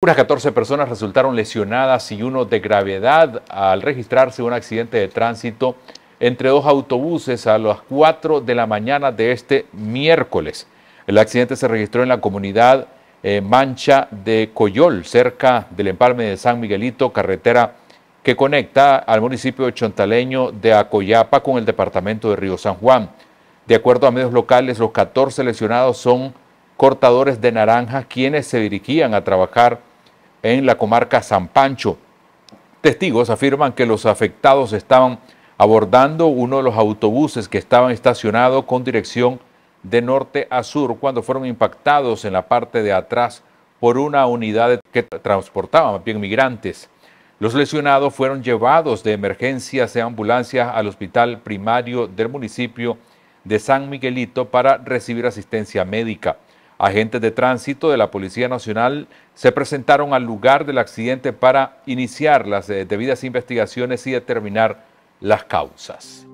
Unas 14 personas resultaron lesionadas y uno de gravedad al registrarse un accidente de tránsito entre dos autobuses a las 4 de la mañana de este miércoles. El accidente se registró en la comunidad eh, Mancha de Coyol, cerca del empalme de San Miguelito, carretera que conecta al municipio chontaleño de Acoyapa con el departamento de Río San Juan. De acuerdo a medios locales, los 14 lesionados son cortadores de naranjas quienes se dirigían a trabajar en la comarca San Pancho. Testigos afirman que los afectados estaban abordando uno de los autobuses que estaban estacionados con dirección de norte a sur cuando fueron impactados en la parte de atrás por una unidad que transportaba bien migrantes. Los lesionados fueron llevados de emergencias en ambulancias al hospital primario del municipio de San Miguelito para recibir asistencia médica. Agentes de tránsito de la Policía Nacional se presentaron al lugar del accidente para iniciar las eh, debidas investigaciones y determinar las causas.